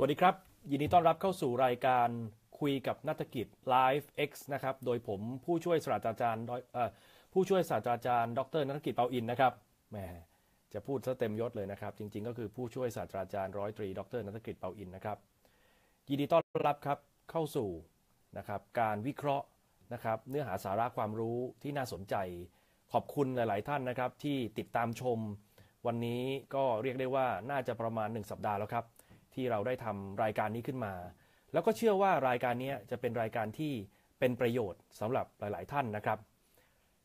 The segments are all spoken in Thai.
สวัสดีครับยินดีต้อนรับเข้าสู่รายการคุยกับนักธุรกิจ Live X นะครับโดยผมผู้ช่วยศาสตราจารย์ผู้ช่วยศาสตราจารย์ดรนักธุรกิจเปาอินนะครับแหมจะพูดซะเต็มยศเลยนะครับจริงๆก็คือผู้ช่วยศาสตราจารย์ร้อยตรีดรนักธุรกิจเปาอินนะครับยินดีต้อนรับครับเข้าสู่นะครับการวิเคราะห์นะครับเนื้อหาสาระความรู้ที่น่าสนใจขอบคุณหลายๆท่านนะครับที่ติดตามชมวันนี้ก็เรียกได้ว่าน่าจะประมาณ1สัปดาห์แล้วครับที่เราได้ทำรายการนี้ขึ้นมา แล้วก็เชื่อว่ารายการนี้จะเป็นรายการที่เป็นประโยชน์สำหรับหลาย ๆท่านนะครับ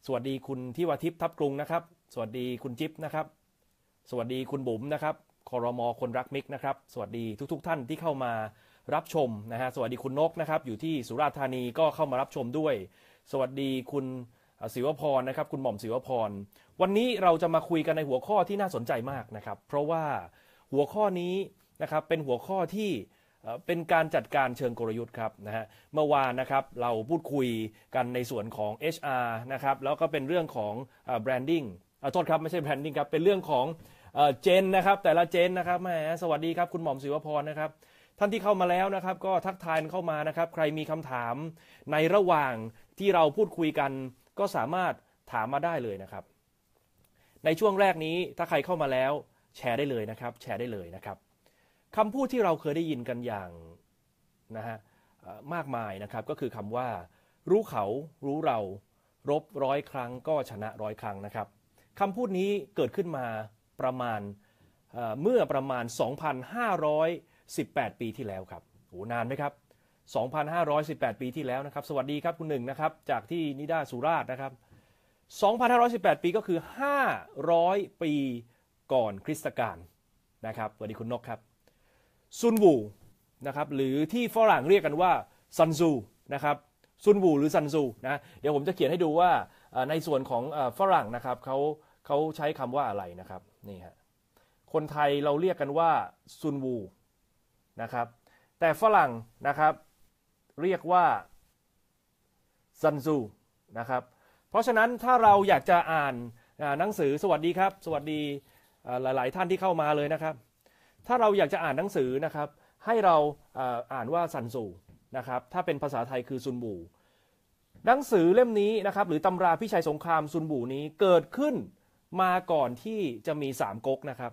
สวัสดีคุณทิวทิพย์ทับกรุงนะครับ สวัสดีคุณจิ๊บนะครับ สวัสดีคุณบุ๋มนะครับ คอรมอ คนรักมิกนะครับ สวัสดีทุกๆทท่านที่เข้ามารับชมนะฮะ สวัสดีคุณนกนะครับ อยู่ที่สุราษฎร์ธานีก็เข้ามารับชมด้วย สวัสดีคุณศิวพรนะครับ คุณหม่อมศิวพร วันนี้เราจะมาคุยกันในหัวข้อที่น่าสนใจมากนะครับ เพราะว่าหัวข้อนี้นะครับเป็นหัวข้อที่เป็นการจัดการเชิงกลยุทธ์ครับนะฮะเมื่อวานนะครับเราพูดคุยกันในส่วนของ HR นะครับ แล้วก็เป็นเรื่องของแบรนดิ้งโทษครับไม่ใช่แบรนดิ้งครับเป็นเรื่องของเจนนะครับแต่ละเจนนะครับแหมสวัสดีครับคุณหม่อมศิวพรนะครับ ท่านที่เข้ามาแล้วนะครับก็ทักทายเข้ามานะครับใครมีคำถามในระหว่างที่เราพูดคุยกันก็สามารถถามมาได้เลยนะครับ ในช่วงแรกนี้ถ้าใครเข้ามาแล้วแชร์ได้เลยนะครับ แชร์ได้เลยนะครับคำพูดที่เราเคยได้ยินกันอย่างนะฮะมากมายนะครับก็คือคำว่ารู้เขารู้เรารบร้อยครั้งก็ชนะร้อยครั้งนะครับคำพูดนี้เกิดขึ้นมาประมาณเมื่อประมาณ 2,518 ปีที่แล้วครับโหนานไหมครับ 2,518 ปีที่แล้วนะครับสวัสดีครับคุณหนึ่งนะครับจากที่นิดาสุราษฎร์นะครับ 2,518 ปีก็คือ 500 ปีก่อนคริสตกาลนะครับสวัสดีคุณนกครับซุนวูนะครับหรือที่ฝรั่งเรียกกันว่าซันซูนะครับซุนวูหรือซันซูนะเดี๋ยวผมจะเขียนให้ดูว่าในส่วนของฝรั่งนะครับเขาเขาใช้คำว่าอะไรนะครับนี่ฮะคนไทยเราเรียกกันว่าซุนวูนะครับแต่ฝรั่งนะครับเรียกว่าซันซูนะครับเพราะฉะนั้นถ้าเราอยากจะอ่านหนังสือสวัสดีครับ สวัสดีหลาย ๆ ท่านที่เข้ามาเลยนะครับถ้าเราอยากจะอ่านหนังสือนะครับให้เราอ่านว่าซันซูนะครับถ้าเป็นภาษาไทยคือซุนบูหนังสือเล่มนี้นะครับหรือ ตำราพิชัยสงครามซุนบูนี้เกิดขึ้นมาก่อนที่จะมีสามก๊กนะครับ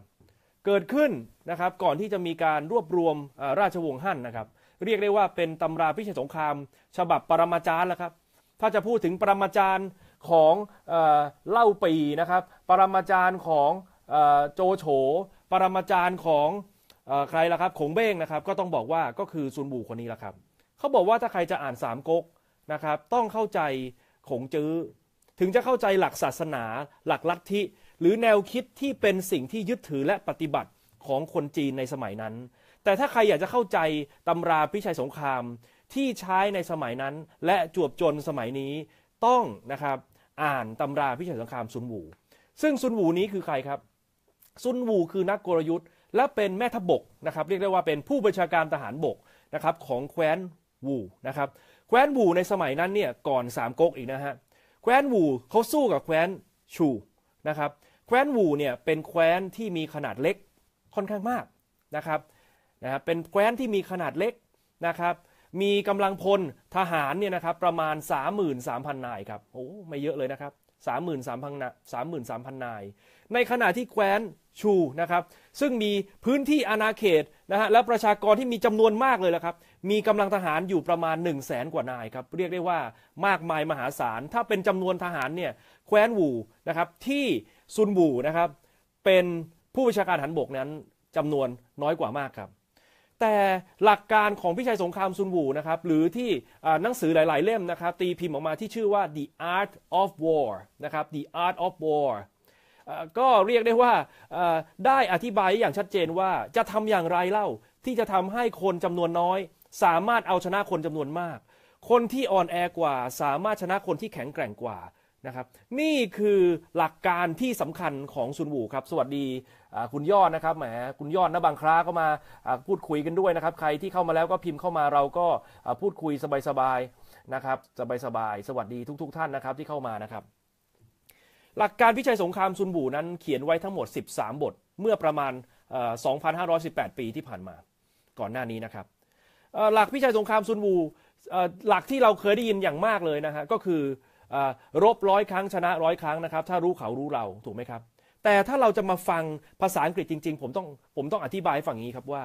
เกิดขึ้นนะครับก่อนที่จะมีการรวบรวมราชวงศ์ฮั่นนะครับ เรียกได้ว่าเป็นตำราพิชัยสงคราม ฉบับปรมาจารย์แล้วครับ ถ้าจะพูดถึงปรมาจารย์ของเล่าปีนะครับปรมาจารย์ของโจโฉปรมาจารย์ของใครล่ะครับขงเบ้งนะครับ ก็ต้องบอกว่าก็คือซุนบูคนนี้ล่ะครับ เขาบอกว่าถ้าใครจะอ่านสามก๊กนะครับ ต้องเข้าใจขงจื้อ ถึงจะเข้าใจหลักศาสนา หลักลัทธิ หรือแนวคิดที่เป็นสิ่งที่ยึดถือและปฏิบัติของคนจีนในสมัยนั้น แต่ถ้าใครอยากจะเข้าใจตำราพิชัยสงครามที่ใช้ในสมัยนั้น และจวบจนสมัยนี้ ต้องนะครับอ่านตำราพิชัยสงครามซุนวูซึ่งซุนวูนี้คือใครครับซุนวูคือ นักกลยุทธ์และเป็นแม่ทัพบกนะครับเรียกได้ว่าเป็นผู้บัญชาการทหารบกนะครับของแคว้นวูนะครับแคว้นวูในสมัยนั้นเนี่ยก่อนสามก๊กอีกนะฮะ แคว้นวูเขาสู้กับแคว้นชูนะครับแคว้นวูเนี่ยเป็นแคว้นที่มีขนาดเล็กค่อนข้างมากนะครับนะครับเป็นแคว้นที่มีขนาดเล็กนะครับมีกำลังพลทหารเนี่ยนะครับประมาณ 33,000นายครับโอ้ไม่เยอะเลยนะครับ33,000นะ33,000 นาย ในขณะที่แคว้นชูนะครับซึ่งมีพื้นที่อาณาเขตนะฮะและประชากรที่มีจำนวนมากเลยละครับมีกำลังทหารอยู่ประมาณ 1 0 0 0 0แสนกว่านายครับเรียกได้ว่ามากมายมหาศาล ถ้าเป็นจำนวนทหารเนี่ยแคว้นวูนะครับที่ซุนวูนะครับเป็นผู้บัญชาการหันบกนั้นจำนวนน้อยกว่ามากครับแต่หลักการของพิชัยสงครามซุนวูนะครับหรือที่หนังสือหลาย ๆ เล่มนะครับตีพิมพ์ออกมาที่ชื่อว่า The Art of War นะครับ The Art of War ก็เรียกได้ว่าได้อธิบายอย่างชัดเจนว่าจะทำอย่างไรเล่าที่จะทำให้คนจำนวนน้อย สามารถเอาชนะคนจำนวนมาก คนที่อ่อนแอกว่าสามารถชนะคนที่แข็งแกร่งกว่านะครับนี่คือหลักการที่สำคัญของซุนวูครับ สวัสดีคุณยอดนะครับ แหมคุณยอดนะบางคราก็มาพูดคุยกันด้วยนะครับ ใครที่เข้ามาแล้วก็พิมพ์เข้ามาเราก็พูดคุยสบายๆนะครับ สบายๆ สวัสดีทุกๆทท่านนะครับที่เข้ามานะครับ หลักการพิชัยสงครามซุนบูนั้นเขียนไว้ทั้งหมด 13 บท เมื่อประมาณ2,518 ปีที่ผ่านมาก่อนหน้านี้นะครับ หลักพิชัยสงครามซุนบูหลักที่เราเคยได้ยินอย่างมากเลยนะฮะก็คือรบร้อยครั้งชนะร้อยครั้งนะครับ ถ้ารู้เขารู้เราถูกไหมครับ แต่ถ้าเราจะมาฟังภาษาอังกฤษจริง ๆ ผมต้องผมต้องอธิบายฝั่งนี้ครับว่า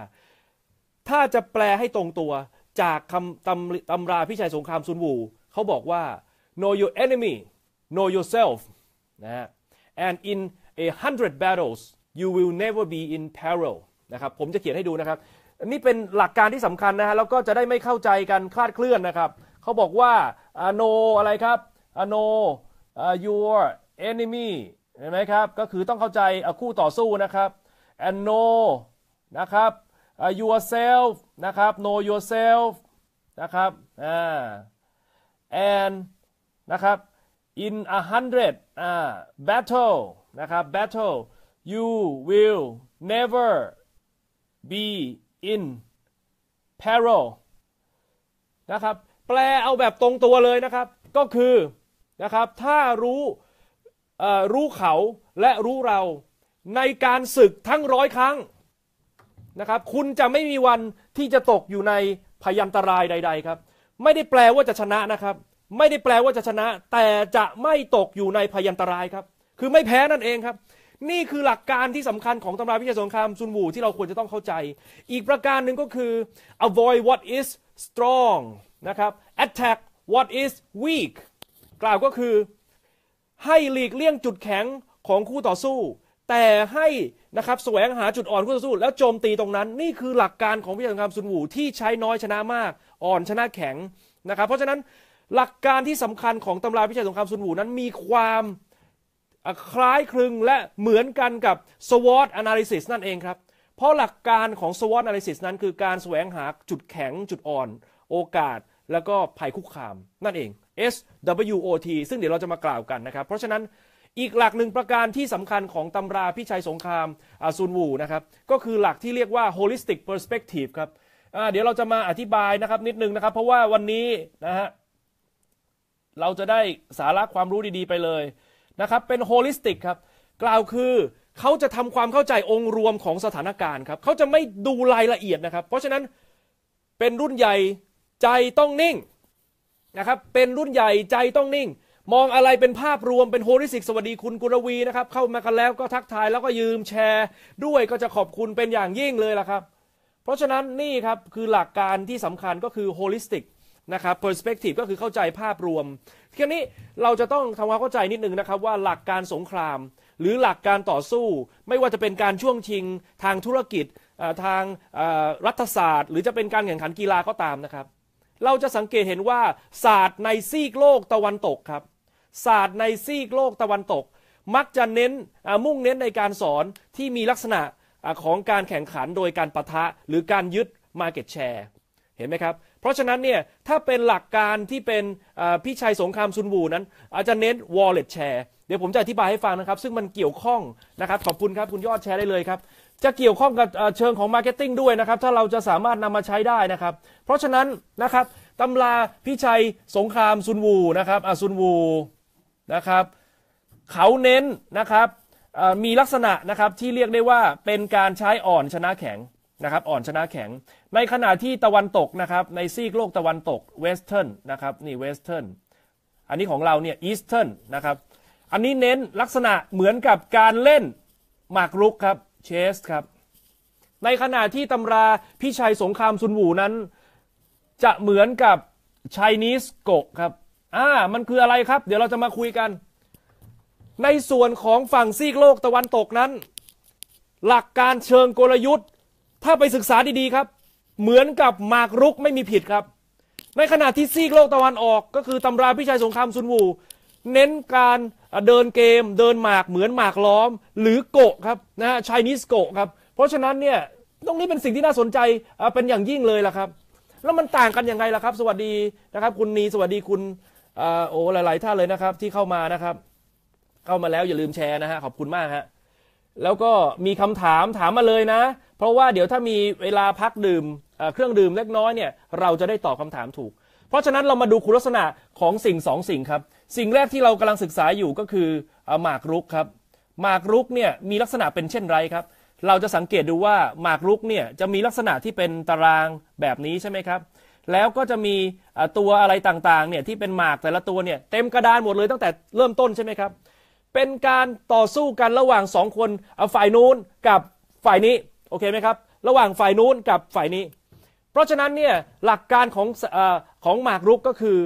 ถ้าจะแปลให้ตรงตัวจากคำตำตำราพิชัยสงครามซุนวูเขาบอกว่า know your enemy know yourself นะ and in a hundred battles you will never be in peril นะครับผมจะเขียนให้ดูนะครับ นี่เป็นหลักการที่สำคัญนะฮะแล้วก็จะได้ไม่เข้าใจกันคลาดเคลื่อนนะครับเขาบอกว่าโน อะไรครับโนยูเอนิมีเห็นไหมครับ ก็คือต้องเข้าใจคู่ต่อสู้นะครับ and n o นะครับ yourself นะครับ n o yourself นะครับอ่ and นะครับ in a hundred อ่า battle นะครับ battle you will never be in peril นะครับ แปลเอาแบบตรงตัวเลยนะครับ ก็คือนะครับ ถ้ารู้รู้เขาและรู้เรา ในการศึกทั้งร้อยครั้งนะครับ คุณจะไม่มีวันที่จะตกอยู่ในพยันตรายใด ๆ ครับ ไม่ได้แปลว่าจะชนะนะครับ ไม่ได้แปลว่าจะชนะ แต่จะไม่ตกอยู่ในพยันตรายครับ คือไม่แพ้นั่นเองครับ นี่คือหลักการที่สำคัญของตำราวิทยาสงครามซุนวูที่เราควรจะต้องเข้าใจ อีกประการหนึ่งก็คือ avoid what is strong นะครับ attack what is weak กล่าวก็คือให้หลีกเลี่ยงจุดแข็งของคู่ต่อสู้ แต่ให้นะครับแสวงหาจุดอ่อนคู่ต่อสู้ แล้วโจมตีตรงนั้น นี่คือหลักการของวิทยาสงครามซุนหูที่ใช้น้อยชนะมากอ่อนชนะแข็งนะครับเพราะฉะนั้นหลักการที่สำคัญของตำราวิชาสงครามซุนหูนั้นมีความคล้ายคลึงและเหมือนกันกับ SWOT analysis นั่นเองครับเพราะหลักการของ SWOT analysis นั้นคือการแสวงหาจุดแข็งจุดอ่อน โอกาสแล้วก็ภัยคุกคามนั่นเอง SWOT ซึ่งเดี๋ยวเราจะมากล่าวกันนะครับ เพราะฉะนั้นอีกหลักหนึ่งประการที่สำคัญของตำราพิชัยสงครามซุนวูนะครับ ก็คือหลักที่เรียกว่า holistic perspective ครับเดี๋ยวเราจะมาอธิบายนะครับนิดนึงนะครับ เพราะว่าวันนี้นะฮะเราจะได้สาระความรู้ดีๆไปเลยนะครับเป็น holistic ครับ กล่าวคือเขาจะทำความเข้าใจองค์รวมของสถานการณ์ครับเขาจะไม่ดูรายละเอียดนะครับเพราะฉะนั้นเป็นรุ่นใหญ่ใจต้องนิ่งนะครับเป็นรุ่นใหญ่ใจต้องนิ่ง มองอะไรเป็นภาพรวมเป็นโฮลิสติกสวัสดีคุณกุลวีนะครับ เข้ามากันแล้วก็ทักทายแล้วก็ยืมแชร์ ด้วยก็จะขอบคุณเป็นอย่างยิ่งเลยล่ะครับ เพราะฉะนั้นนี่ครับ คือหลักการที่สำคัญก็คือโฮลิสติกนะครับพอร์สเปกทีฟก็คือเข้าใจภาพรวมทีนี้เราจะต้องทำความเข้าใจนิดนึงนะครับ ว่าหลักการสงคราม หรือหลักการต่อสู้ ไม่ว่าจะเป็นการช่วงชิงทางธุรกิจทางรัฐศาสตร์ หรือจะเป็นการแข่งขันกีฬาก็ตามนะครับเราจะสังเกตเห็นว่าศาสตร์ในซีกโลกตะวันตกครับศาสตร์ในซีกโลกตะวันตก มักจะเน้นมุ่งเน้นในการสอนที่มีลักษณะของการแข่งขันโดยการประทะหรือการยึดมาเก็ตแชร์เห็นไหมครับ เพราะฉะนั้นเนี่ยถ้าเป็นหลักการที่เป็นพี่ชัยสงครามซุนวูนั้น อาจจะเน้น Wallet Share เดี๋ยวผมจะอธิบายให้ฟังนะครับ ซึ่งมันเกี่ยวข้องนะครับขอบคุณครับคุณยอดแชร์ได้เลยครับจะเกี่ยวข้องกับเชิงของมาร์เก็ตติ้งด้วยนะครับ ถ้าเราจะสามารถนำมาใช้ได้นะครับ เพราะฉะนั้นนะครับตำราพิชัยสงครามซุนวูนะครับอาซุนวู นะครับ เขาเน้นนะครับมีลักษณะนะครับที่เรียกได้ว่าเป็นการใช้อ่อนชนะแข็งนะครับอ่อนชนะแข็งในขณะที่ตะวันตกนะครับในซีกโลกตะวันตกเวสเทิร์นนะครับนี่เวสเทิร์นอันนี้ของเราเนี่ยอีสเทิร์นนะครับ อันนี้เน้นลักษณะเหมือนกับการเล่น หมากรุกครับเชสครับ ในขณะที่ตำราพี่ชัยสงครามซุนหูนั้น จะเหมือนกับชนีสโกกครับ อ่า มันคืออะไรครับ เดี๋ยวเราจะมาคุยกัน ในส่วนของฝั่งซีกโลกตะวันตกนั้น หลักการเชิงกลยุทธ์ ถ้าไปศึกษาดีๆครับ เหมือนกับมากรุกไม่มีผิดครับ ในขณะที่ซีกโลกตะวันออกก็คือตำราพิชัยสงครามซุนวูเน้นการเดินเกมเดินหมากเหมือนหมากล้อมหรือโกะครับนะฮะชไนนิสโกะครับเพราะฉะนั้นเนี่ยตรงนี้เป็นสิ่งที่น่าสนใจเป็นอย่างยิ่งเลยล่ะครับ แล้วมันต่างกันอย่างไรล่ะครับ สวัสดีนะครับ คุณนีสวัสดีคุณโอ้หลายๆท่านเลยนะครับที่เข้ามานะครับ เข้ามาแล้วอย่าลืมแชร์นะฮะขอบคุณมากฮะแล้วก็มีคำถามถามมาเลยนะ เพราะว่าเดี๋ยวถ้ามีเวลาพักดื่มเครื่องดื่มเล็กน้อยเนี่ยเราจะได้ตอบคาถามถูกเพราะฉะนั้นเรามาดูคุณลักษณะของสิ่งสองสิ่งครับสิ่งแรกที่เรากำลังศึกษาอยู่ก็คือหมากรุกครับหมากรุกเนี่ยมีลักษณะเป็นเช่นไรครับเราจะสังเกตดูว่าหมากรุกเนี่ยจะมีลักษณะที่เป็นตารางแบบนี้ใช่ไหมครับแล้วก็จะมีตัวอะไรต่างๆเนี่ยที่เป็นหมากแต่ละตัวเนี่ยเต็มกระดานหมดเลยตั้งแต่เริ่มต้นใช่ไหมครับเป็นการต่อสู้กันระหว่าง2คนฝ่ายนู้นกับฝ่ายนี้โอเคไหมครับระหว่างฝ่ายนู้นกับฝ่ายนี้เพราะฉะนั้นเนี่ยหลักการของอของหมากรุกก็คือ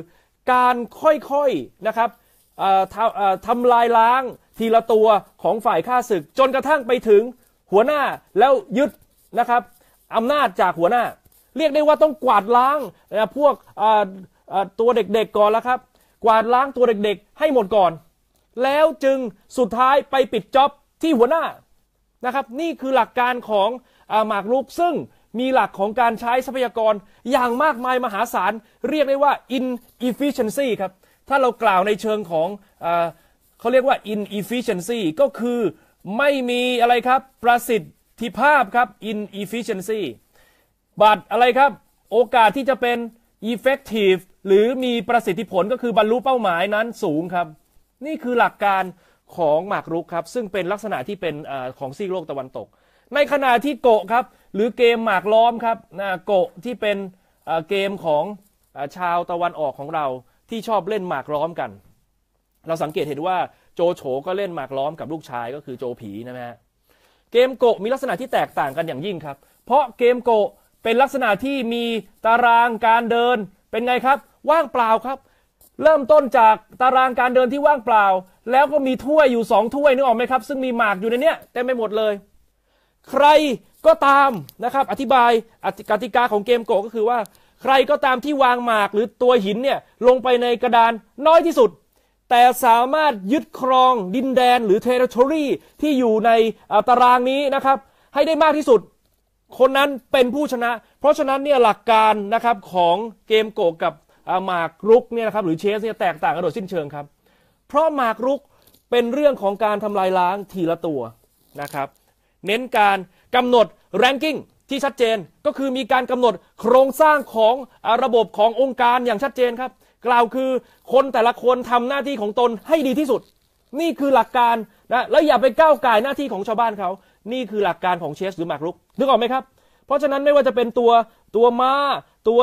การค่อยๆนะครับทำลายล้างทีละตัวของฝ่ายข้าศึก จนกระทั่งไปถึงหัวหน้าแล้วยึดนะครับอำนาจจากหัวหน้า เรียกได้ว่าต้องกวาดล้างพวกตัวเด็กๆก่อนแล้วครับ กวาดล้างตัวเด็กๆ ให้หมดก่อน แล้วจึงสุดท้ายไปปิดจ็อบที่หัวหน้านะครับนี่คือหลักการของหมากรุกซึ่งมีหลักของการใช้ทรัพยากรอย่างมากมายมหาศาล เรียกได้ว่า inefficiency ครับ ถ้าเรากล่าวในเชิงของอเขาเรียกว่า inefficiency ก็คือไม่มีอะไรครับ ประสิทธิภาพครับ inefficiency บัตรอะไรครับ โอกาสที่จะเป็น effective หรือมีประสิทธิผลก็คือบรรลุเป้าหมายนั้นสูงครับ นี่คือหลักการของหมากรุกครับ ซึ่งเป็นลักษณะที่เป็นอของซีโลกตะวันตกในขณะที่โกะครับ หรือเกมหมากล้อมครับนะโกะที่เป็นเกมของชาวตะวันออกของเราที่ชอบเล่นหมากล้อมกัน เราสังเกตเห็นว่าโจโฉก็เล่นหมากล้อมกับลูกชายก็คือโจผีนะฮะเกมโกะมีลักษณะที่แตกต่างกันอย่างยิ่งครับ เพราะเกมโกะเป็นลักษณะที่มีตารางการเดินเป็นไงครับ ว่างเปล่าครับ เริ่มต้นจากตารางการเดินที่ว่างเปล่า แล้วก็มีถ้วยอยู่สองถ้วยนึกออกไหมครับซึ่งมีหมากอยู่ในเนี้ยเต็ไมไปหมดเลยใครก็ตามนะครับอธิบายกติกาของเกมโกก็คือว่าใครก็ตามที่วางหมากหรือตัวหินเนี่ย ลงไปในกระดานน้อยที่สุด แต่สามารถยึดครองดินแดน หรือเทอรทอรี่ที่อยู่ในตารางนี้นะครับ ให้ได้มากที่สุด คนนั้นเป็นผู้ชนะ เพราะฉะนั้นเนี่ยหลักการนะครับของเกมโกกับหมากรุกเนี่ยนะครับหรือเชสเนี่ยแตกต่างกันโดยสิ้นเชิงครับ เพราะหมากรุกเป็นเรื่องของการทำลายล้างทีละตัวนะครับเน้นการกำหนดแรงกิ้งที่ชัดเจนก็คือมีการกำหนดโครงสร้างของระบบขององค์การอย่างชัดเจนครับ กล่าวคือคนแต่ละคนทำหน้าที่ของตนให้ดีที่สุด นี่คือหลักการนะแล้วอย่าไปก้าวไก่หน้าที่ของชาวบ้านเขานี่คือหลักการของเชสหรือหมากรุกนึกออกไหมครับ เพราะฉะนั้นไม่ว่าจะเป็นตัวตัวมา้า ตัว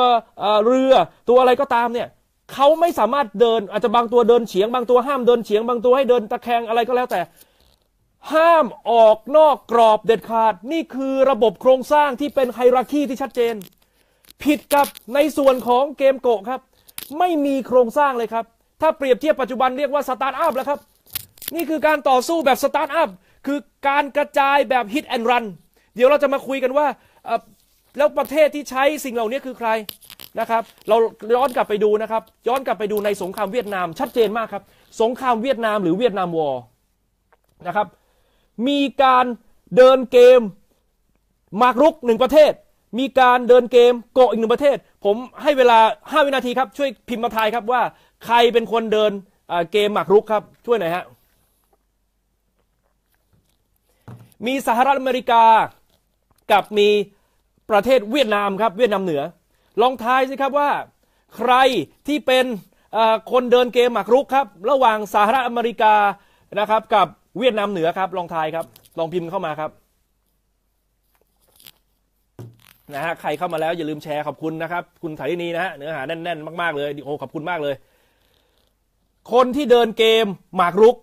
เรือ ตัวอะไรก็ตามเนี่ยเขาไม่สามารถเดินอาจจะบางตัวเดินเฉียง บางตัวห้ามเดินเฉียง บางตัวให้เดิน ตะแคงอะไรก็แล้วแต่ห้ามออกนอกกรอบเด็ดขาดนี่คือระบบโครงสร้างที่เป็นไฮรักีที่ชัดเจน ผิดกับในส่วนของเกมโกะครับ ไม่มีโครงสร้างเลยครับ ถ้าเปรียบเทียบปัจจุบันเรียกว่าสตาร์ทอัพแล้วครับ นี่คือการต่อสู้แบบสตาร์ทอัพคือการกระจายแบบฮิตแอนด์รันเดี๋ยวเราจะมาคุยกันว่าแล้วประเทศที่ใช้สิ่งเหล่านี้คือใครนะครับ เราย้อนกลับไปดูนะครับย้อนกลับไปดูในสงครามเวียดนามชัดเจนมากครับสงครามเวียดนาม หรือเวียดนามวอร์นะครับมีการเดินเกมมารุกหนึ่งประเทศ มีการเดินเกมโกอีกหนึ่งประเทศ ผมให้เวลา 5 วินาทีครับ ช่วยพิมพ์มาทายครับว่า ใครเป็นคนเดินเกมหมากรุกครับช่วยหน่อยฮะ มีสหรัฐอเมริกากับมีประเทศเวียดนามครับเวียดนามเหนือ ลองทายสิครับ ว่า ใครที่เป็นคนเดินเกมหมากรุกครับระหว่างสหรัฐอเมริกานะครับกับเวียดนามเหนือครับลองทายครับลองพิมพ์เข้ามาครับนะฮะใครเข้ามาแล้วอย่าลืมแชร์ขอบคุณนะครับ คุณไถนีนะฮะเนื้อหาแน่นๆ มากๆเลยโอ้ขอบคุณมากเลย คนที่เดินเกมหมากรุก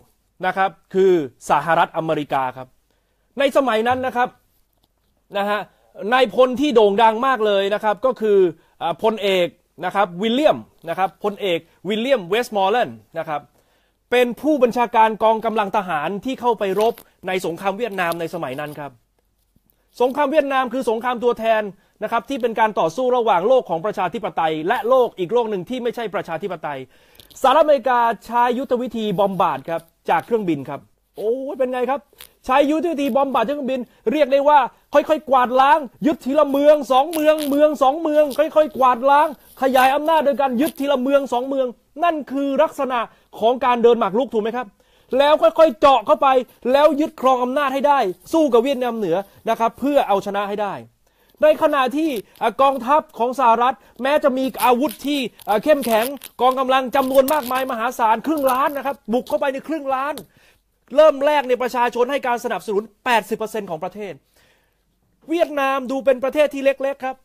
นะครับ คือสหรัฐอเมริกาครับ ในสมัยนั้นนะครับนะฮะนายพลที่โด่งดังมากเลยนะครับ ก็คือพลเอกนะครับวิลเลียมนะครับพลเอก วิลเลียมเวสต์มอร์แลนด์นะครับเป็นผู้บัญชาการกองกำลังทหารที่เข้าไปรบในสงครามเวียดนามในสมัยนั้นครับ สงครามเวียดนามคือสงครามตัวแทนนะครับที่เป็นการต่อสู้ระหว่างโลกของประชาธิปไตย และโลกอีกโลกหนึ่งที่ไม่ใช่ประชาธิปไตย สหรัฐอเมริกาใช้ยุทธวิธีบอมบาดครับจากเครื่องบินครับ โอ้เป็นไงครับ ใช้ยุทธวิธีบอมบาดจากเครื่องบินเรียกได้ว่า ค่อยๆกวาดล้าง ยึดทีละเมืองสองเมืองเมืองสองเมือง ค่อยๆ กวาดล้าง ขยายอำนาจโดยการยึดทีละเมืองสองเมือง นั่นคือลักษณะของการเดินหมากลุกถูกไหมครับ แล้วค่อยๆเจาะเข้าไป แล้วยึดครองอำนาจให้ได้ สู้กับเวียดนามเหนือนะครับเพื่อเอาชนะให้ได้ ในขณะที่กองทัพของสหรัฐ แม้จะมีอาวุธที่เข้มแข็งกองกำลังจำนวนมากมายมหาศาล ครึ่งล้านนะครับบุกเข้าไปในครึ่งล้าน เริ่มแรกในประชาชนให้การสนับสนุน 80%ของประเทศ เวียดนามดูเป็นประเทศที่เล็กๆครับ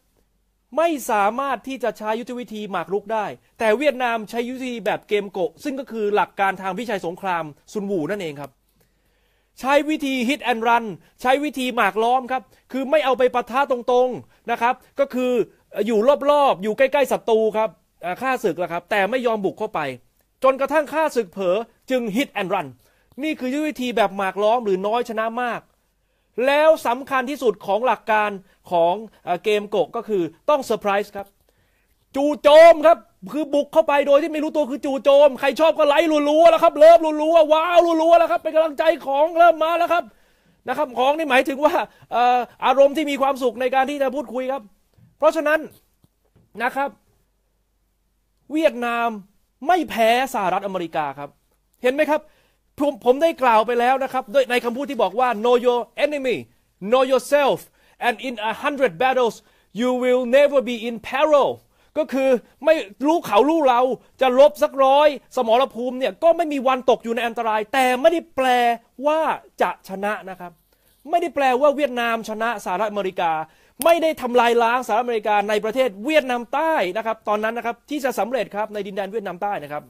ไม่สามารถที่จะใช้ยุทธวิธีหมากรุกได้ แต่เวียดนามใช้ยุทธวิธีแบบเกมโกะซึ่งก็คือหลักการทางวิชัยสงครามซุนวูนั่นเองครับ ใช้วิธีฮิตแอนรันใช้วิธีหมากล้อมครับ คือไม่เอาไปปะทะตรงๆนะครับก็คืออยู่รอบๆ อยู่ใกล้ๆศัตรูครับฆ่าศึกแล้วครับ แต่ไม่ยอมบุกเข้าไป จนกระทั่งฆ่าศึกเผลอจึงฮิตแอนรันนี่คือยุทธวิธีแบบหมากล้อม หรือน้อยชนะมากแล้วสำคัญที่สุดของหลักการของเกมโกก็คือต้องเซอร์ไพรส์ครับ จู่โจมครับ คือบุกเข้าไปโดยที่ไม่รู้ตัว คือจู่โจม ใครชอบก็ไล่รัวๆแล้วครับเลิฟรัวๆว้าวรัวๆแล้วครับ เป็นกำลังใจของเริ่มมาแล้วครับนะครับ ของนี่หมายถึงว่า อารมณ์ที่มีความสุขในการที่จะพูดคุยครับ เพราะฉะนั้นนะครับ เวียดนามไม่แพ้สหรัฐอเมริกาครับ เห็นไหมครับผมผมได้กล่าวไปแล้วนะครับด้วยในคำพูดที่บอกว่า know your enemy know yourself and in a hundred battles you will never be in peril ก็คือไม่รู้เขารู้เราจะลบสักร้อยสมรภูมิเนี่ย ก็ไม่มีวันตกอยู่ในอันตราย แต่ไม่ได้แปลว่าจะชนะนะครับ ไม่ได้แปลว่าเวียดนามชนะสหรัฐอเมริกา ไม่ได้ทำลายล้างสหรัฐอเมริกา ในประเทศเวียดนามใต้นะครับตอนนั้นนะครับที่จะสำเร็จครับในดินแดนเวียดนามใต้นะครับ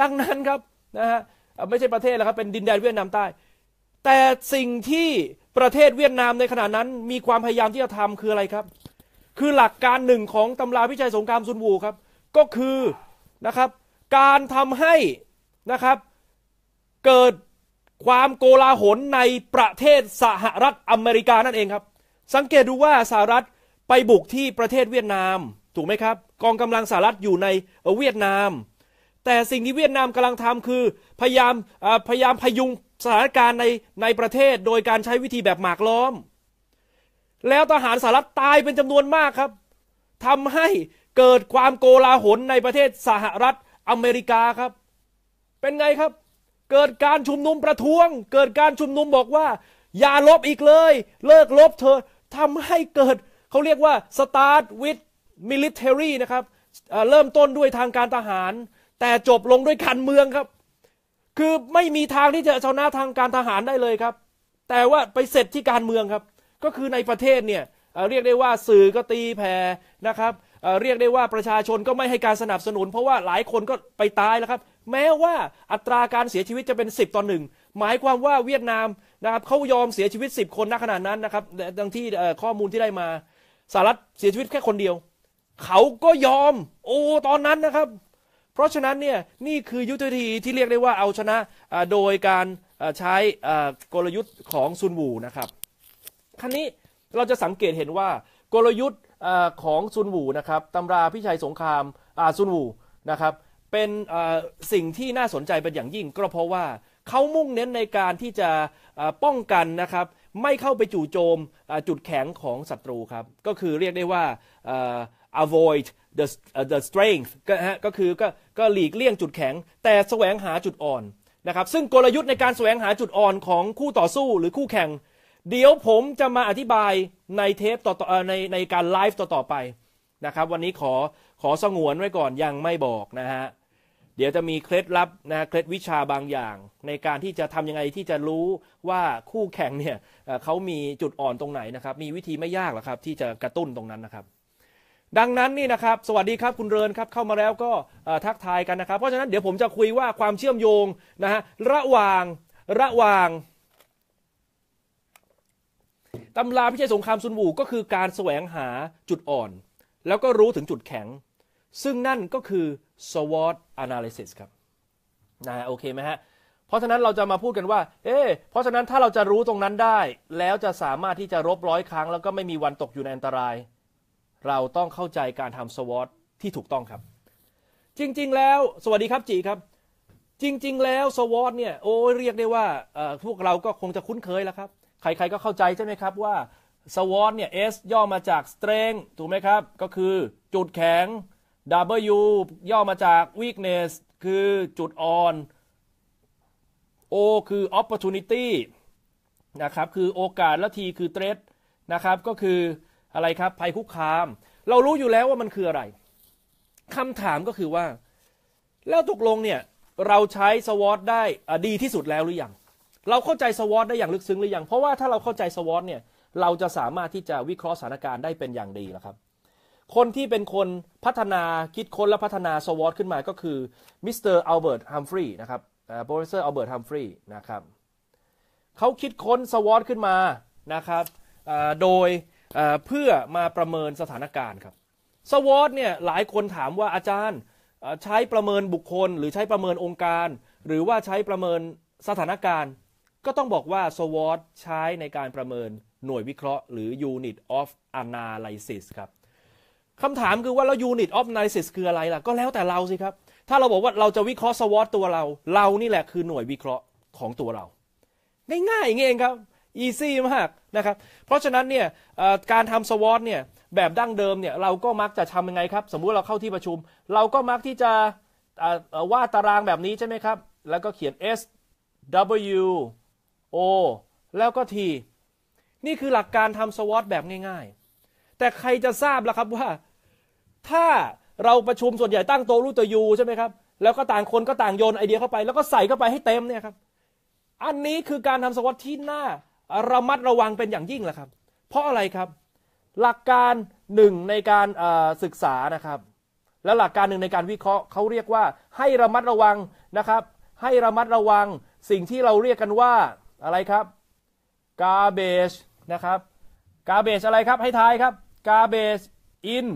ดังนั้นครับนะฮะไม่ใช่ประเทศแล้วครับเป็นดินแดนเวียดนามใต้ แต่สิ่งที่ประเทศเวียดนามในขณะนั้นมีความพยายามที่จะทำคืออะไรครับ คือหลักการหนึ่งของตำราวิจัยสงครามซุนวูครับก็คือนะครับการทำให้นะครับเกิดความโกลาหลในประเทศสหรัฐอเมริกานั่นเองครับ สังเกตดูว่าสหรัฐไปบุกที่ประเทศเวียดนามถูกไหมครับกองกำลังสหรัฐอยู่ในเวียดนามแต่สิ่งที่เวียดนามกำลังทำคือ พยายามพยายามพยุงสถานการณ์ในในประเทศโดยการใช้วิธีแบบหมากล้อม แล้วทหารสหรัฐตายเป็นจำนวนมากครับ ทำให้เกิดความโกลาหลในประเทศสหรัฐอเมริกาครับ เป็นไงครับ เกิดการชุมนุมประท้วง เกิดการชุมนุมบอกว่า อย่าลบอีกเลย เลิกลบเธอทำให้เกิดเขาเรียกว่า start with military นะครับเริ่มต้นด้วยทางการทหารแต่จบลงด้วยการเมืองครับ คือไม่มีทางที่จะชนะทางการทหารได้เลยครับ แต่ว่าไปเสร็จที่การเมืองครับ ก็คือในประเทศเนี่ย เรียกได้ว่าสื่อก็ตีแผ่นะครับ เรียกได้ว่าประชาชนก็ไม่ให้การสนับสนุน เพราะว่าหลายคนก็ไปตายแล้วครับ แม้ว่าอัตราการเสียชีวิตจะเป็น 10ต่อหนึ่ง หมายความว่าเวียดนามนะครับเขายอมเสียชีวิต 10คนณขณะนั้นนะครับดังที่ข้อมูลที่ได้มาสหรัฐเสียชีวิตแค่คนเดียว เขาก็ยอม โอ้ ตอนนั้นนะครับเพราะฉะนั้นเนี่ยนี่คือยุทธวิธีที่เรียกได้ว่าเอาชนะโดยการใช้กลยุทธ์ของซุนวูนะครับครั้นี้เราจะสังเกตเห็นว่ากลยุทธ์ของซุนวูนะครับตำราพิชัยสงครามซุนวูนะครับเป็นสิ่งที่น่าสนใจเป็นอย่างยิ่งก็เพราะว่าเขามุ่งเน้นในการที่จะป้องกันนะครับไม่เข้าไปจู่โจมจุดแข็งของศัตรูครับก็คือเรียกได้ว่า avoid the the strength ก็ฮะก็คือก็ก็หลีกเลี่ยงจุดแข็ง แต่แสวงหาจุดอ่อนนะครับ ซึ่งกลยุทธ์ในการแสวงหาจุดอ่อนของคู่ต่อสู้หรือคู่แข่งเดี๋ยวผมจะมาอธิบายในเทปต่อในในการไลฟ์ต่อๆไปนะครับวันนี้ขอขอสงวนไว้ก่อนยังไม่บอกนะฮะเดี๋ยวจะมีเคล็ดลับนะเคล็ดวิชาบางอย่าง ในการที่จะทํำยังไงที่จะรู้ว่าคู่แข่งเนี่ยเขามีจุดอ่อนตรงไหนนะครับมีวิธีไม่ยากหรอกครับที่จะกระตุ้นตรงนั้นนะครับดังนั้นนี่นะครับสวัสดีครับคุณเรินครับ เข้ามาแล้วก็ทักทายกันนะครับเพราะฉะนั้นเดี๋ยวผมจะคุยว่าความเชื่อมโยง นะฮะ ระหว่างระหว่าง ตำราพิชัยสงครามซุนวูก็คือการแสวงหาจุดอ่อน แล้วก็รู้ถึงจุดแข็ง ซึ่งนั่นก็คือ SWOT analysis ครับนะโอเคไหมฮะ เพราะฉะนั้นเราจะมาพูดกันว่า เอ๊เพราะฉะนั้นถ้าเราจะรู้ตรงนั้นได้ แล้วจะสามารถที่จะรบร้อยครั้ง แล้วก็ไม่มีวันตกอยู่ในอันตรายเราต้องเข้าใจการทำสวอตที่ถูกต้องครับ จริงๆแล้วสวัสดีครับจีครับจริงๆแล้วสวอตเนี่ยโอ้เรียกได้ว่าพวกเราก็คงจะคุ้นเคยแล้วครับ ใครๆก็เข้าใจใช่ไหมครับว่าสวอตเนี่ยเอสย่อมาจากสเตร n g ถูกไหมครับ ก็คือจุดแข็ง W ย่อมาจาก weakness คือจุดอ่อน O คือ opportunity นะครับคือโอกาสและทีคือ threat นะครับก็คืออะไรครับภัยคุกคาม เรารู้อยู่แล้วว่ามันคืออะไร คำถามก็คือว่าแล้วตกลงเนี่ยเราใช้สวอตได้ดีที่สุดแล้วหรือยัง เราเข้าใจสวอตได้อย่างลึกซึ้งหรือยัง เพราะว่าถ้าเราเข้าใจสวอตเนี่ยเราจะสามารถที่จะวิเคราะห์สถานการณ์ได้เป็นอย่างดีแล้วครับ คนที่เป็นคนพัฒนาคิดค้นและพัฒนาสวอตขึ้นมาก็คือมิสเตอร์อัลเบิร์ตฮัมฟรีย์นะครับโปรเฟสเซอร์อัลเบิร์ตฮัมฟรีย์นะครับเขาคิดค้นสวอตขึ้นมานะครับโดยเพื่อมาประเมินสถานการณ์ครับสวอตเนี่ยหลายคนถามว่าอาจารย์ใช้ประเมินบุคคล หรือใช้ประเมินองค์การ หรือว่าใช้ประเมินสถานการณ์ ก็ต้องบอกว่าสวอตใช้ในการประเมินหน่วยวิเคราะห์ หรือ Unit of Analysis ครับคำถามคือว่าแล้ว Unit of Analysis คืออะไรล่ะ ก็แล้วแต่เราสิครับ ถ้าเราบอกว่าเราจะวิเคราะห์สวอตตัวเรา เรานี่แหละคือหน่วยวิเคราะห์ของตัวเราง่ายๆอย่างเองครับ easy มากนะครับ เพราะฉะนั้นเนี่ยการทำสวอตเนี่ยแบบดั้งเดิมเนี่ยเราก็มักจะทำยังไงครับ สมมุติเราเข้าที่ประชุม เราก็มักที่จะวาดตารางแบบนี้ใช่ไหมครับ แล้วก็เขียน S W O แล้วก็ T นี่คือหลักการทำสวอตแบบง่ายๆ แต่ใครจะทราบล่ะครับว่า ถ้าเราประชุมส่วนใหญ่ตั้งโต๊ะรูตัวยูใช่ไหมครับแล้วก็ต่างคนก็ต่างโยนไอเดียเข้าไป แล้วก็ใส่เข้าไปให้เต็มเนี่ยครับอันนี้คือการทำสวอตที่น่าระมัดระวังเป็นอย่างยิ่งแหละครับ เพราะอะไรครับหลักการหนึ่งในการศึกษานะครับและหลักการหนึ่งในการวิเคราะห์เขาเรียกว่าให้ระมัดระวังนะครับให้ระมัดระวังสิ่งที่เราเรียกกันว่าอะไรครับ garbage นะครับ garbage อะไรครับให้ทายครับ garbage in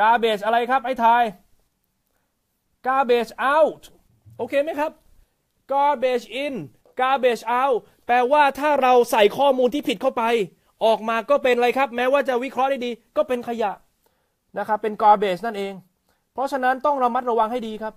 garbage อะไรครับให้ทาย garbage out โอเคไหมครับ garbage in garbage out แปลว่าถ้าเราใส่ข้อมูลที่ผิดเข้าไป ออกมาก็เป็นอะไรครับ แม้ว่าจะวิเคราะห์ได้ดี ก็เป็นขยะนะครับเป็น garbage นั่นเอง เพราะฉะนั้นต้องระมัดระวังให้ดีครับ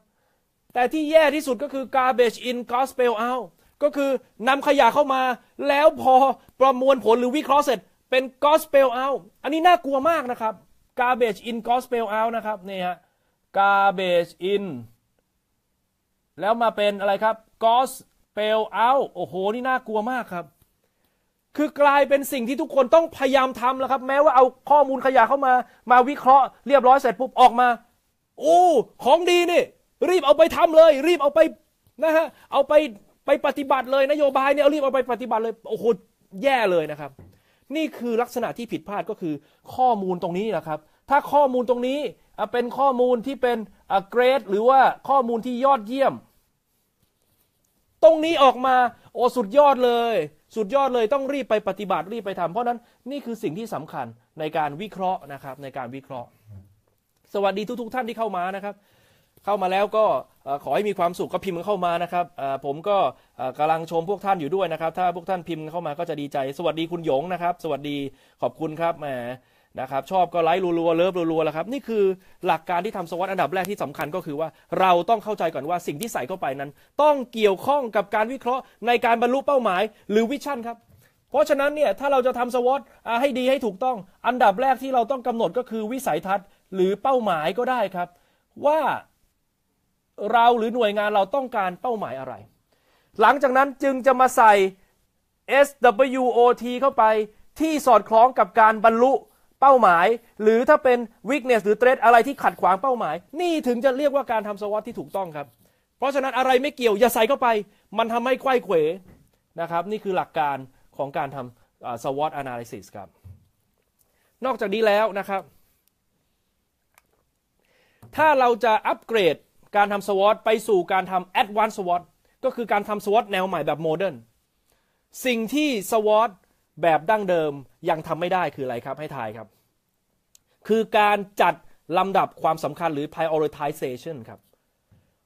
แต่ที่แย่ที่สุดก็คือ garbage in gospel out ก็คือนำขยะเข้ามาแล้วพอประมวลผลหรือวิเคราะห์เสร็จเป็น gospel out อันนี้น่ากลัวมากนะครับ garbage in gospel out นะครับนี่ฮะ garbage in แล้วมาเป็นอะไรครับ gospel เปลเอาโอ้โห นี่น่ากลัวมากครับ คือกลายเป็นสิ่งที่ทุกคนต้องพยายามทำแล้วครับ แม้ว่าเอาข้อมูลขยะเข้ามา มาวิเคราะห์ เรียบร้อยเสร็จปุ๊บออกมา โอ้ ของดีนี่ รีบเอาไปทำเลย รีบเอาไปนะฮะ เอาไปไปปฏิบัติเลยนโยบายเนี่ยรีบเอาไปปฏิบัติเลย โอ้โห แย่เลยนะครับ นี่คือลักษณะที่ผิดพลาดก็คือข้อมูลตรงนี้นี่แหละครับ ถ้าข้อมูลตรงนี้เป็นข้อมูลที่เป็นเกรดหรือว่าข้อมูลที่ยอดเยี่ยมรงนี้ออกมาโอ้สุดยอดเลย สุดยอดเลยต้องรีบไปปฏิบัติรีบไปทำเพราะนั้น นี่คือสิ่งที่สำคัญในการวิเคราะห์นะครับ ในการวิเคราะห์ สวัสดีทุกทกท่านที่เข้ามานะครับ เข้ามาแล้วก็ขอให้มีความสุขก็พิมพ์เข้ามานะครับผมก็กำลังชมพวกท่านอยู่ด้วยนะครับ ถ้าพวกท่านพิมพ์เข้ามาก็จะดีใจสวัสดีคุณหยงนะครับ สวัสดีขอบคุณครับแหมนะครับชอบก็ไลค์รัวๆ เลิฟรัวๆแล้วครับนี่คือหลักการที่ทำสวอตอันดับแรกที่สำคัญก็คือว่าเราต้องเข้าใจก่อนว่าสิ่งที่ใส่เข้าไปนั้น ต้องเกี่ยวข้องกับการวิเคราะห์ ในการบรรลุเป้าหมาย หรือวิชั่นครับเพราะฉะนั้นเนี่ยถ้าเราจะทำสวอตให้ดีให้ถูกต้องอันดับแรกที่เราต้องกำหนดก็คือวิสัยทัศน์ หรือเป้าหมายก็ได้ครับ ว่าเราหรือหน่วยงานเราต้องการเป้าหมายอะไร หลังจากนั้นจึงจะมาใส่ SWOT เข้าไปที่สอดคล้องกับการบรรลุเป้าหมายหรือถ้าเป็น weakness หรือ threat อะไรที่ขัดขวางเป้าหมาย นี่ถึงจะเรียกว่าการทำสวอตที่ถูกต้องครับ เพราะฉะนั้นอะไรไม่เกี่ยว อย่าใส่เข้าไป มันทำให้ควายเขวนะครับนี่คือหลักการของการทำสวอตแอนาลิซิสครับ นอกจากนี้แล้วนะครับ ถ้าเราจะอัปเกรดการทำสวอตไปสู่การทำแอดวานซ์สวอตก็คือการทำสวอตแนวใหม่แบบโมเดิร์นสิ่งที่สวอตแบบดั้งเดิมยังทำไม่ได้คืออะไรครับให้ทายครับ คือการจัดลำดับความสำคัญหรือ prioritization ครับ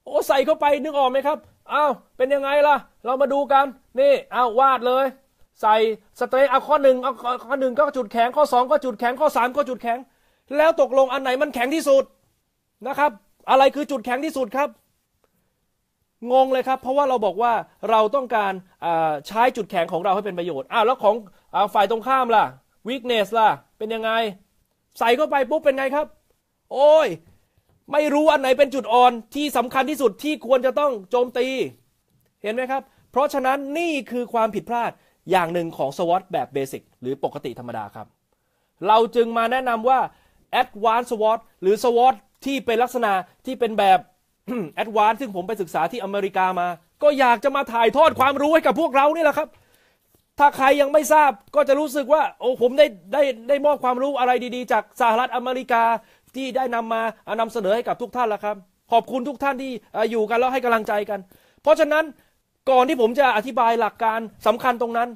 โอ้ใส่เข้าไปนึกออกไหมครับอ้าวเป็นยังไงล่ะเรามาดูกัน นี่อ้าววาดเลย ใส่สเตร์เอาข้อหนึ่งเอาข้อหนึ่งก็จุดแข็งข้อ2ก็จุดแข็งข้อ3ก็จุดแข็ง แล้วตกลงอันไหนมันแข็งที่สุดนะครับ อะไรคือจุดแข็งที่สุดครับงงเลยครับ เพราะว่าเราบอกว่าเราต้องการใช้จุดแข็งของเราให้เป็นประโยชน์อ้าวแล้วของอฝ่ายตรงข้ามล่ะ weakness ล่ะ เป็นยังไง ใส่เข้าไปปุ๊บเป็นไงครับ โอ้ย ไม่รู้อันไหนเป็นจุดอ่อนที่สำคัญที่สุดที่ควรจะต้องโจมตี เห็นไหมครับ เพราะฉะนั้นนี่คือความผิดพลาดอย่างหนึ่งของสวอตแบบเบสิกหรือปกติธรรมดาครับ เราจึงมาแนะนำว่า Advanced SWOT หรือ SWOT ที่เป็นลักษณะที่เป็นแบบแอดวานซึ่งผมไปศึกษาที่อเมริกามา ก็อยากจะมาถ่ายทอดความรู้ให้กับพวกเรานี่แหละครับถ้าใครยังไม่ทราบก็จะรู้สึกว่าโอ้ผมได้ได้ได้มอบความรู้อะไรดีๆ จากสหรัฐอเมริกาที่ได้นำมานำเสนอให้กับทุกท่านแล้วครับขอบคุณทุกท่านที่อยู่กันแล้วให้กำลังใจกัน เพราะฉะนั้นก่อนที่ผมจะอธิบายหลักการสำคัญตรงนั้น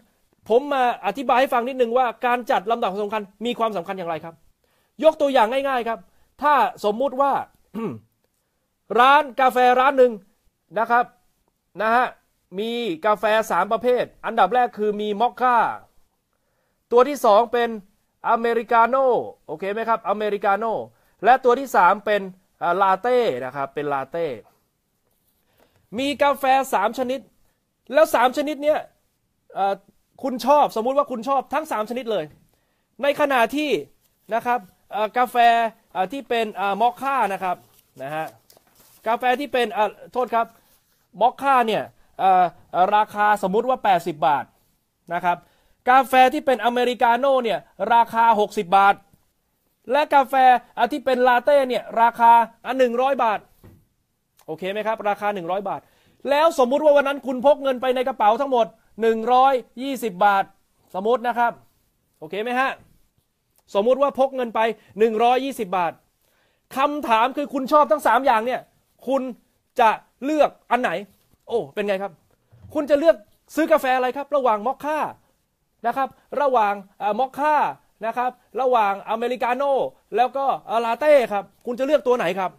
ผมมาอธิบายให้ฟังนิดนึงว่า การจัดลำดับความสำคัญมีความสำคัญอย่างไรครับ ยกตัวอย่างง่าย ๆครับ ถ้าสมมุติว่าร้านกาแฟร้านหนึ่งนะครับนะฮะมีกาแฟสามประเภท อันดับแรกคือมีมอคค่า ตัวที่สองเป็นอเมริกาโน่โอเคไหมครับอเมริกาโน่ และตัวที่สามเป็นลาเต้นะครับ เป็นลาเต้ มีกาแฟสามชนิด แล้วสามชนิดเนี้ยคุณชอบสมมุติว่าคุณชอบทั้งสามชนิดเลย ในขณะที่นะครับกาแฟที่เป็นมอคค่านะครับนะฮะกาแฟที่เป็นโทษครับมอคค่าเนี่ยราคาสมมุติว่า 80 บาทนะครับกาแฟที่เป็นอเมริกาโน่เนี่ยราคา 60 บาท และกาแฟที่เป็นลาเต้เนี่ยราคาหนึ่งร้อยบาทโอเคไหมครับราคา 100 บาท แล้วสมมุติว่าวันนั้นคุณพกเงินไปในกระเป๋าทั้งหมด 120 บาทสมมตินะครับ โอเคไหมฮะ สมมุติว่าพกเงินไป 120 บาทคำถามคือคุณชอบทั้ง 3 อย่างเนี่ยคุณจะเลือกอันไหน โอ้เป็นไงครับ คุณจะเลือกซื้อกาแฟอะไรครับ ระหว่างมอคค่านะครับ ระหว่างมอคค่านะครับ ระหว่างอเมริกาโน่แล้วก็ลาเต้ครับ คุณจะเลือกตัวไหนครับ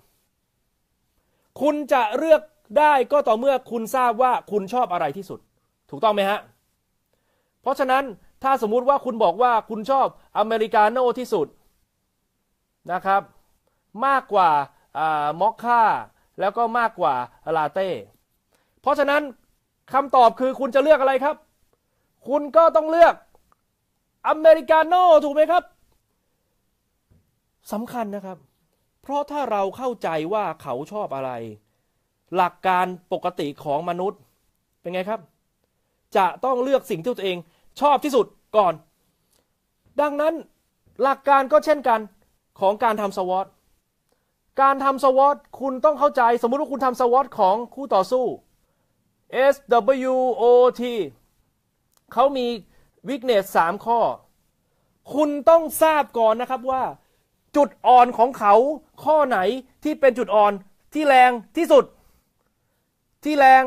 คุณจะเลือกได้ก็ต่อเมื่อคุณทราบว่าคุณชอบอะไรที่สุด ถูกต้องไหมฮะเพราะฉะนั้นถ้าสมมุติว่าคุณบอกว่าคุณชอบอเมริกาโน่ที่สุดนะครับ มากกว่ามอคค่าแล้วก็มากกว่าลาเต้ เพราะฉะนั้นคำตอบคือคุณจะเลือกอะไรครับ คุณก็ต้องเลือกอเมริกาโน่ถูกไหมครับ สำคัญนะครับ เพราะถ้าเราเข้าใจว่าเขาชอบอะไร หลักการปกติของมนุษย์เป็นไงครับ จะต้องเลือกสิ่งที่ตัวเอง ชอบที่สุดก่อน ดังนั้นหลักการก็เช่นกันของการทำสวอตการทำสวอตคุณต้องเข้าใจสมมุติว่าคุณทำสวอตของคู่ต่อสู้ SWOT เขามีวิกเนสสามข้อ คุณต้องทราบก่อนนะครับว่า จุดอ่อนของเขาข้อไหนที่เป็นจุดอ่อนที่แรงที่สุด ที่แรง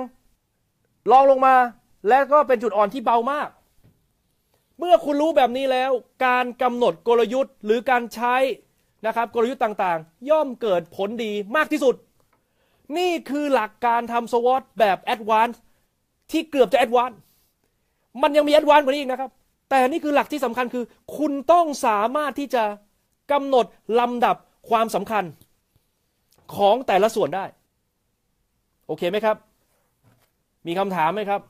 ลองลงมาและก็เป็นจุดอ่อนที่เบามาก เมื่อคุณรู้แบบนี้แล้วการกำหนดกลยุทธ์ หรือการใช้นะครับกลยุทธ์ต่างๆ ย่อมเกิดผลดีมากที่สุด นี่คือหลักการทำสวอตแบบแอดวานซ์ที่เกือบจะแอดวานซ์มันยังมีแอดวานซ์กว่านี้อีกนะครับ แต่นี่คือหลักที่สำคัญคือ คุณต้องสามารถที่จะกำหนดลำดับความสำคัญของแต่ละส่วนได้ โอเคไหมครับ มีคำถามไหมครับ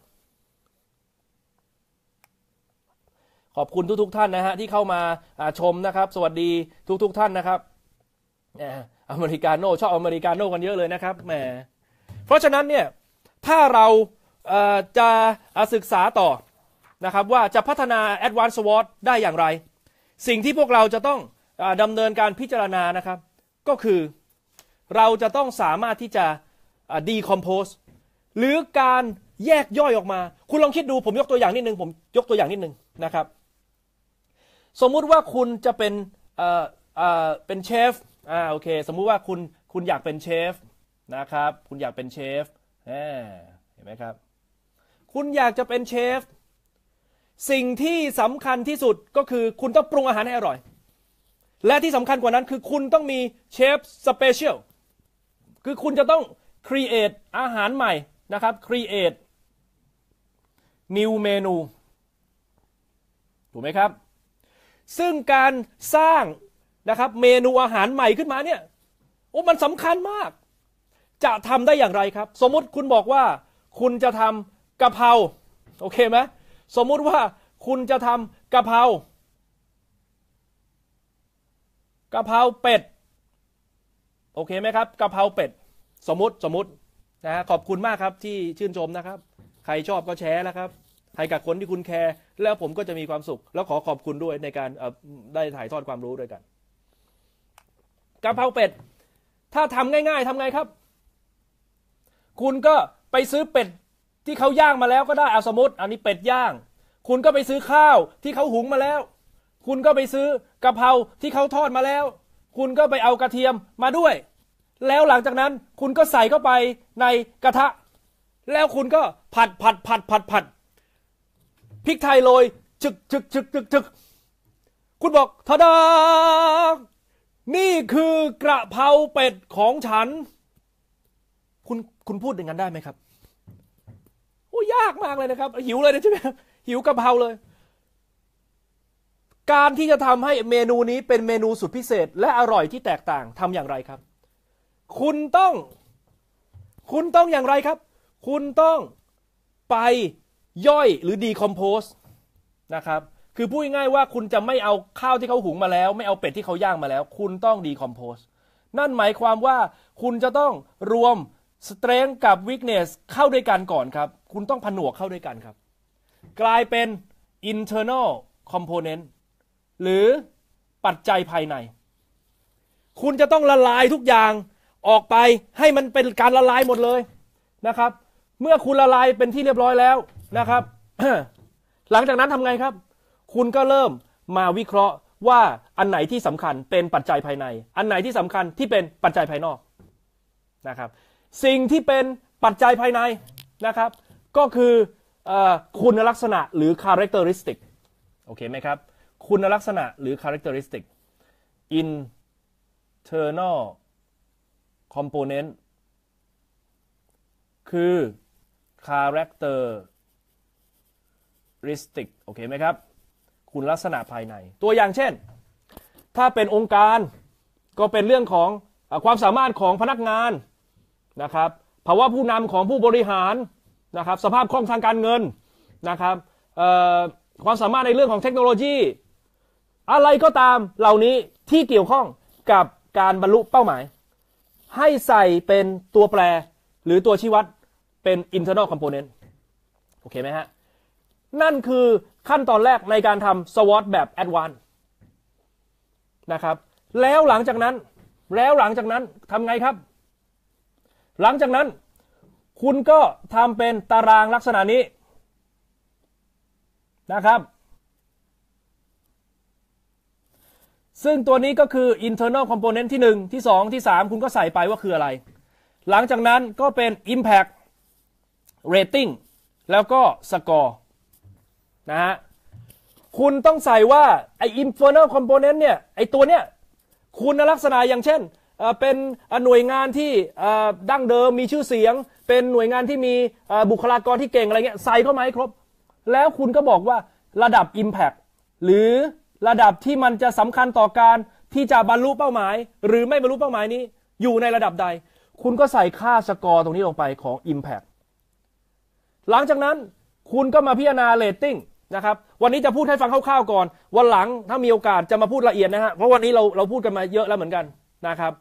ขอบคุณทุกๆทท่านนะฮะที่เข้ามาชมนะครับ สวัสดีทุกๆทท่านนะครับอเมริกาโน่ ชอบอเมริกาโน่กันเยอะเลยนะครับแหมเพราะฉะนั้นเนี่ย ถ้าเราจะศึกษาต่อนะครับ ว่าจะพัฒนา Advanced ส w อ t ได้อย่างไร สิ่งที่พวกเราจะต้องดำเนินการพิจารณานะครับ ก็คือเราจะต้องสามารถที่จะ decompose หรือการแยกย่อยออกมา คุณลองคิดดูผมยกตัวอย่างนิดนึงผมยกตัวอย่างนิดนึงนะครับสมมุติว่าคุณจะเป็นเอ่อเอ่อเป็นเชฟ อ่าโอเคสมมุติว่าคุณคุณอยากเป็นเชฟนะครับคุณอยากเป็นเชฟเห็นไหมครับคุณอยากจะเป็นเชฟสิ่งที่สำคัญที่สุดก็คือคุณต้องปรุงอาหารให้อร่อย และที่สำคัญกว่านั้นคือคุณต้องมีเชฟสเปเชียลคือคุณจะต้องครีเอทอาหารใหม่นะครับครีเอทนิวเมนูถูกไหมครับซึ่งการสร้างนะครับ เมนูอาหารใหม่ขึ้นมาเนี่ยโอ้มันสำคัญมาก จะทำได้อย่างไรครับ สมมติคุณบอกว่า คุณจะทำกะเพราโอเคไหมสมมติว่าคุณจะทำกะเพรากะเพราเป็ด โอเคไหมครับกะเพราเป็ด สมมติสมมตินะขอบคุณมากครับที่ชื่นชมนะครับใครชอบก็แชร์นะครับ ใครกับคนที่คุณแคร์แล้วผมก็จะมีความสุขแล้วขอขอบคุณด้วยในการได้ถ่ายทอดความรู้ด้วยกันกะเพราเป็ดถ้าทำง่ายๆ ทำไงครับ คุณก็ไปซื้อเป็ดที่เขาย่างมาแล้วก็ได้เอาสมมติ อันนี้เป็ดย่าง คุณก็ไปซื้อข้าวที่เขาหุงมาแล้ว คุณก็ไปซื้อกะเพราที่เขาทอดมาแล้ว คุณก็ไปเอากระเทียมมาด้วย แล้วหลังจากนั้นคุณก็ใส่เข้าไปในกระทะ แล้วคุณก็ผัดผัดผัด ผัดผัดริกไทยโรยจึกจึกจึกจึกจึกคุณบอกทาดา นี่คือกระเพราเป็ดของฉัน คุณคุณพูดอย่างนั้นได้ไหมครับโอ้ยากมากเลยนะครับหิวเลยใช่ไหมหิวกระเพราเลย การที่จะทำให้เมนูนี้เป็นเมนูสุดพิเศษ และอร่อยที่แตกต่างทำอย่างไรครับ คุณต้อง คุณต้องอย่างไรครับ คุณต้องไปย่อยหรือดีคอมโพสนะครับ คือพูดง่ายว่าคุณจะไม่เอาข้าวที่เขาหุงมาแล้ว ไม่เอาเป็ดที่เขาย่างมาแล้ว คุณต้องดีคอมโพสนั่นหมายความว่าคุณจะต้องรวมสเตรนกับวิกเนสเข้าด้วยกันก่อนครับ คุณต้องผนวกเข้าด้วยกันครับ กลายเป็น internal component หรือปัจจัยภายใน คุณจะต้องละลายทุกอย่างออกไปให้มันเป็นการละลายหมดเลยนะครับ เมื่อคุณละลายเป็นที่เรียบร้อยแล้วนะครับ หลังจากนั้นทำไงครับ คุณก็เริ่มมาวิเคราะห์ว่าอันไหนที่สำคัญเป็นปัจจัยภายใน อันไหนที่สำคัญที่เป็นปัจจัยภายนอกนะครับ สิ่งที่เป็นปัจจัยภายในนะครับ ก็คือคุณลักษณะหรือคาแรคเตอริสติกโอเคไหมครับคุณลักษณะหรือค h a r a c t e r i s t i c internal component คือคาแรคเตอร์ริสติกโอเคไหมครับคุณลักษณะภายในตัวอย่างเช่น ถ้าเป็นองค์การ ก็เป็นเรื่องของความสามารถของพนักงานนะครับภาวะผู้นำของผู้บริหารนะครับสภาพคล่องทางการเงินนะครับความสามารถในเรื่องของเทคโนโลยี อะไรก็ตามเหล่านี้ที่เกี่ยวข้องกับการบรรลุเป้าหมาย ให้ใส่เป็นตัวแปรหรือตัวชี้วัดเป็น internal component โอเคไหมฮะนั่นคือขั้นตอนแรกในการทำสวอตแบบแอดวานนะครับแล้วหลังจากนั้น แล้วหลังจากนั้นทำไงครับ หลังจากนั้น คุณก็ทำเป็นตารางลักษณะนี้นะครับ ซึ่งตัวนี้ก็คือ internal component ที่ 1 ที่ 2 ที่ 3 คุณก็ใส่ไปว่าคืออะไร หลังจากนั้นก็เป็น impact rating แล้วก็ score นะฮะคุณต้องใส่ว่าไอ้ internal component เนี่ย ไอ้ตัวเนี้ยคุณลักษณะอย่างเช่น เป็นหน่วยงานที่ดั้งเดิมมีชื่อเสียง เป็นหน่วยงานที่มีบุคลากรที่เก่งอะไรเงี้ยใส่เข้ามาให้ครบแล้วคุณก็บอกว่าระดับ Impact หรือระดับที่มันจะสำคัญต่อการที่จะบรรลุเป้าหมาย หรือไม่บรรลุเป้าหมายนี้อยู่ในระดับใด คุณก็ใส่ค่าสกอร์ตรงนี้ลงไปของ Impact หลังจากนั้นคุณก็มาพิจารณาเลตติ้งนะครับ วันนี้จะพูดให้ฟังคร่าวๆก่อน วันหลังถ้ามีโอกาสจะมาพูดละเอียดนะฮะเพราะวันนี้เราเราพูดกันมาเยอะแล้วเหมือนกันนะครับ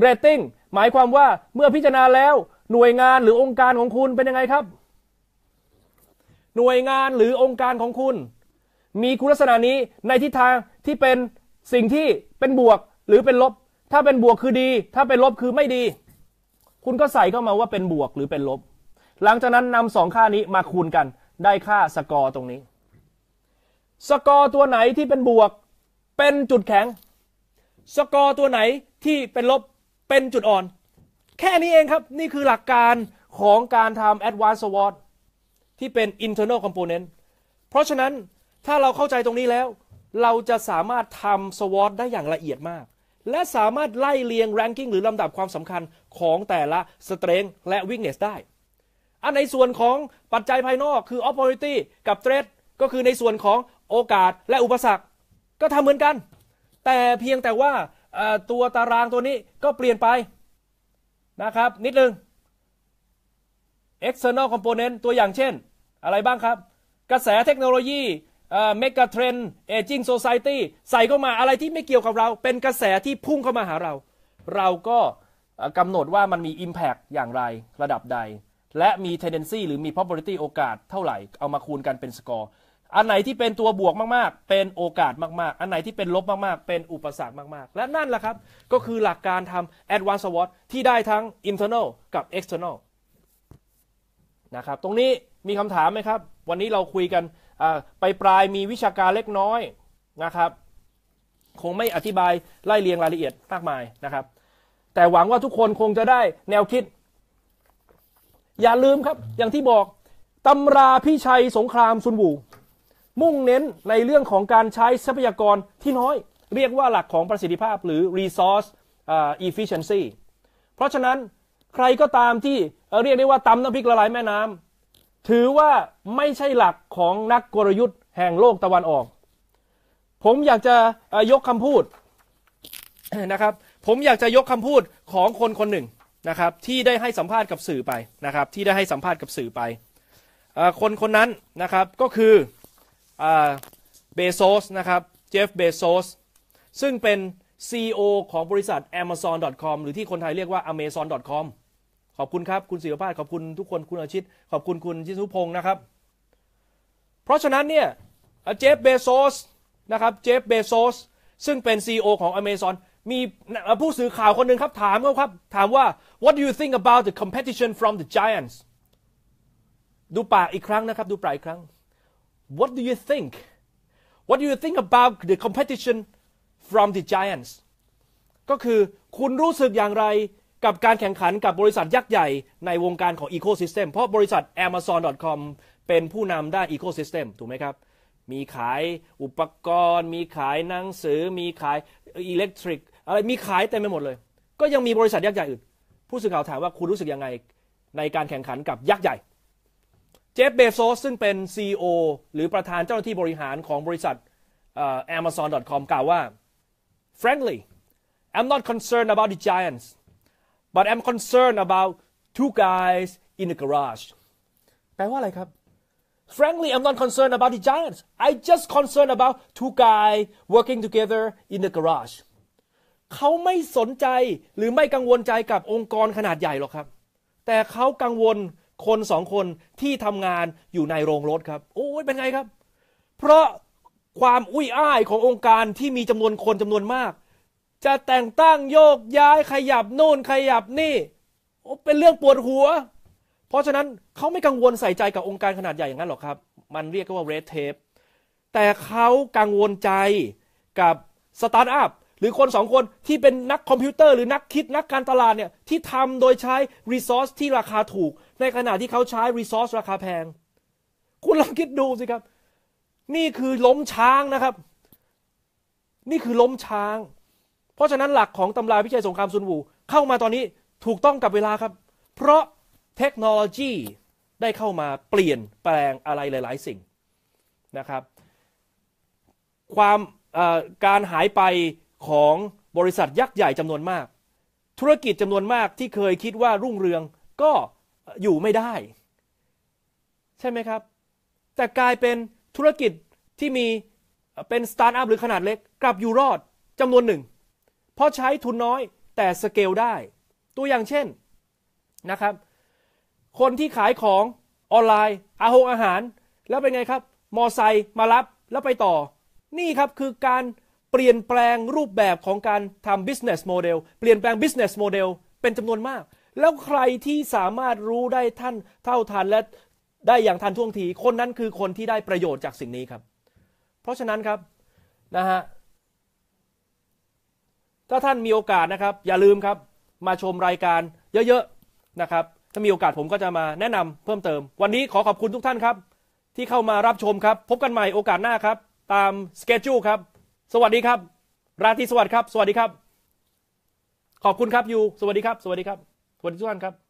เรตติ้งหมายความว่าเมื่อพิจารณาแล้วหน่วยงานหรือองค์การของคุณเป็นยังไงครับ หน่วยงานหรือองค์การของคุณ มีคุณลักษณะนี้ในทิศทางที่เป็นสิ่งที่เป็นบวกหรือเป็นลบ ถ้าเป็นบวกคือดี ถ้าเป็นลบคือไม่ดี คุณก็ใส่เข้ามาว่าเป็นบวกหรือเป็นลบ หลังจากนั้นนำสองค่านี้มาคูณกัน ได้ค่าสกอร์ตรงนี้สกอร์ตัวไหนที่เป็นบวกเป็นจุดแข็ง สกอร์ตัวไหนที่เป็นลบเป็นจุดอ่อน แค่นี้เองครับ นี่คือหลักการของการทำ Advanced SWOT ที่เป็น internal component เพราะฉะนั้นถ้าเราเข้าใจตรงนี้แล้ว เราจะสามารถทำ SWOT ได้อย่างละเอียดมาก และสามารถไล่เรียง ranking หรือลำดับความสำคัญของแต่ละ strength และ weakness ได้ อันในส่วนของปัจจัยภายนอกคือ opportunity กับ threat ก็คือในส่วนของโอกาสและอุปสรรคก็ทำเหมือนกัน แต่เพียงแต่ว่าตัวตารางตัวนี้ก็เปลี่ยนไปนะครับนิดนึง external component ตัวอย่างเช่น อะไรบ้างครับ กระแสเทคโนโลยีเมกะเทรนเอจิ n งโซซ i e ตี้ใส่เข้ามาอะไรที่ไม่เกี่ยวกับเรา เป็นกระแสที่พุ่งเข้ามาหาเรา เราก็กำหนดว่ามันมี Impact อย่างไรระดับใด และมี tendency หรือมี probability โอกาสเท่าไหร่เอามาคูณกันเป็นสกอร์อันไหนที่เป็นตัวบวกมากๆ เป็นโอกาสมากๆ อันไหนที่เป็นลบมาก ๆ เป็นอุปสรรคมาก ๆ และนั่นแหละครับ ก็คือหลักการทำ advanced SWOT ที่ได้ทั้ง internal กับ external นะครับตรงนี้มีคำถามไหมครับ วันนี้เราคุยกันไปปลายมีวิชาการเล็กน้อยนะครับ คงไม่อธิบายไล่เรียงรายละเอียดมากมายนะครับแต่หวังว่าทุกคนคงจะได้แนวคิด อย่าลืมครับ อย่างที่บอกตำราพี่ชัยสงครามซุนวูมุ่งเน้นในเรื่องของการใช้ทรัพยากรที่น้อยเรียกว่าหลักของประสิทธิภาพหรือ resource efficiency เพราะฉะนั้นใครก็ตามที่ เรียกได้ว่าตำน้ำพริกละลายแม่น้ำถือว่าไม่ใช่หลักของนักกลยุทธ์แห่งโลกตะวันออก ผมอยากจะยกคำพูดนะครับผมอยากจะยกคำพูดของคนคนหนึ่งนะครับที่ได้ให้สัมภาษณ์กับสื่อไปนะครับ ที่ได้ให้สัมภาษณ์กับสื่อไปคนคนนั้นนะครับก็คือเบโซสนะครับเจฟเบโซสซึ่งเป็น CEO ของบริษัท Amazon.com หรือที่คนไทยเรียกว่า Amazon.com ขอบคุณครับ คุณศิรภาสขอบคุณทุกคนคุณอาชิตขอบคุณ คุณชิสุพงศ์นะครับ เพราะฉะนั้นเนี่ยเจฟเบโซสนะครับเจฟเบโซสซึ่งเป็น CEO ของ Amazon มีผู้สื่อข่าวคนหนึ่งครับ ถามเขาครับ ถามว่า what do you think about the competition from the giants ดูปากอีกครั้งนะครับ ดูปากอีกครั้ง what do you think? What do you think about the competition from the giants? ก็คือคุณรู้สึกอย่างไรกับการแข่งขันกับบริษัทยักษ์ใหญ่ในวงการของ Ecosystem เพราะบริษัท Amazon.com เป็นผู้นำด้าน Ecosystem ถูกไหมครับ มีขายอุปกรณ์ มีขายหนังสือ มีขายอิเล็กทริกอะไร มีขายเต็ไมไปหมดเลย ก็ยังมีบริษัทยักษ์ใหญ่อื่น ผู้สื่อข่าวถามว่าคุณรู้สึกยังไงในการแข่งขันกับยักษ์ใหญ่เจฟเบโซสซึ่งเป็น CEO หรือประธานเจ้าหน้าที่บริหารของบริษัท Amazon.com กล่าวว่า frankly I'm not concerned about the giants but I'm concerned about two guys in the garage แปลว่าอะไรครับ frankly I'm not concerned about the giants I just concerned about two guys working together in the garage เขาไม่สนใจหรือไม่กังวลใจกับองค์กรขนาดใหญ่หรอกครับ แต่เขากังวลคนสองคนที่ทำงานอยู่ในโรงรถครับ โอ้ยเป็นไงครับ เพราะความอุ้ย อ้ายขององค์การที่มีจำนวนคนจำนวนมาก จะแต่งตั้งโยกย้ายขยับโน่นขยับนี่ โอ้เป็นเรื่องปวดหัว เพราะฉะนั้นเขาไม่กังวลใส่ใจกับองค์การขนาดใหญ่อย่างนั้นหรอกครับ มันเรียกว่า red tape แต่เขากังวลใจกับสตาร์ทอัพหรือคนสองคนที่เป็นนักคอมพิวเตอร์ หรือนักคิดนักการตลาดเนี่ยที่ทำโดยใช้รีซอสที่ราคาถูกในขณะที่เขาใช้รีซอสราคาแพง คุณลองคิดดูสิครับ นี่คือล้มช้างนะครับ นี่คือล้มช้าง เพราะฉะนั้นหลักของตำราวิจัยสงครามซุนวูเข้ามาตอนนี้ถูกต้องกับเวลาครับ เพราะเทคโนโลยีได้เข้ามาเปลี่ยนแปลงอะไรหลาย ๆ สิ่งนะครับ ความการหายไปของบริษัทยักษ์ใหญ่จำนวนมาก ธุรกิจจำนวนมากที่เคยคิดว่ารุ่งเรืองก็อยู่ไม่ได้ ใช่ไหมครับแต่กลายเป็นธุรกิจที่มีเป็นสตาร์ทอัพหรือขนาดเล็ก กลับอยู่รอดจำนวนหนึ่งเพราะใช้ทุนน้อยแต่สเกลได้ ตัวอย่างเช่นนะครับ คนที่ขายของออนไลน์ อาหงอาหาร แล้วเป็นไงครับมอไซค์มารับแล้วไปต่อ นี่ครับคือการเปลี่ยนแปลงรูปแบบของการทำ business model เปลี่ยนแปลง business model เป็นจำนวนมากแล้วใครที่สามารถรู้ได้ท่าน เท่าทันและได้อย่างทันท่วงทีคนนั้นคือคนที่ได้ประโยชน์จากสิ่งนี้ครับ เพราะฉะนั้นครับนะฮะถ้าท่านมีโอกาสนะครับ อย่าลืมครับ มาชมรายการเยอะๆนะครับ ถ้ามีโอกาสผมก็จะมาแนะนำเพิ่มเติมวันนี้ขอขอบคุณทุกท่านครับ ที่เข้ามารับชมครับ พบกันใหม่โอกาสหน้าครับ ตามสเกจจูครับ สวัสดีครับ ราตรีสวัสดิ์ครับ สวัสดีครับ ขอบคุณครับยูสวัสดีครับสวัสดีครับสวัสดีทุกท่านครับ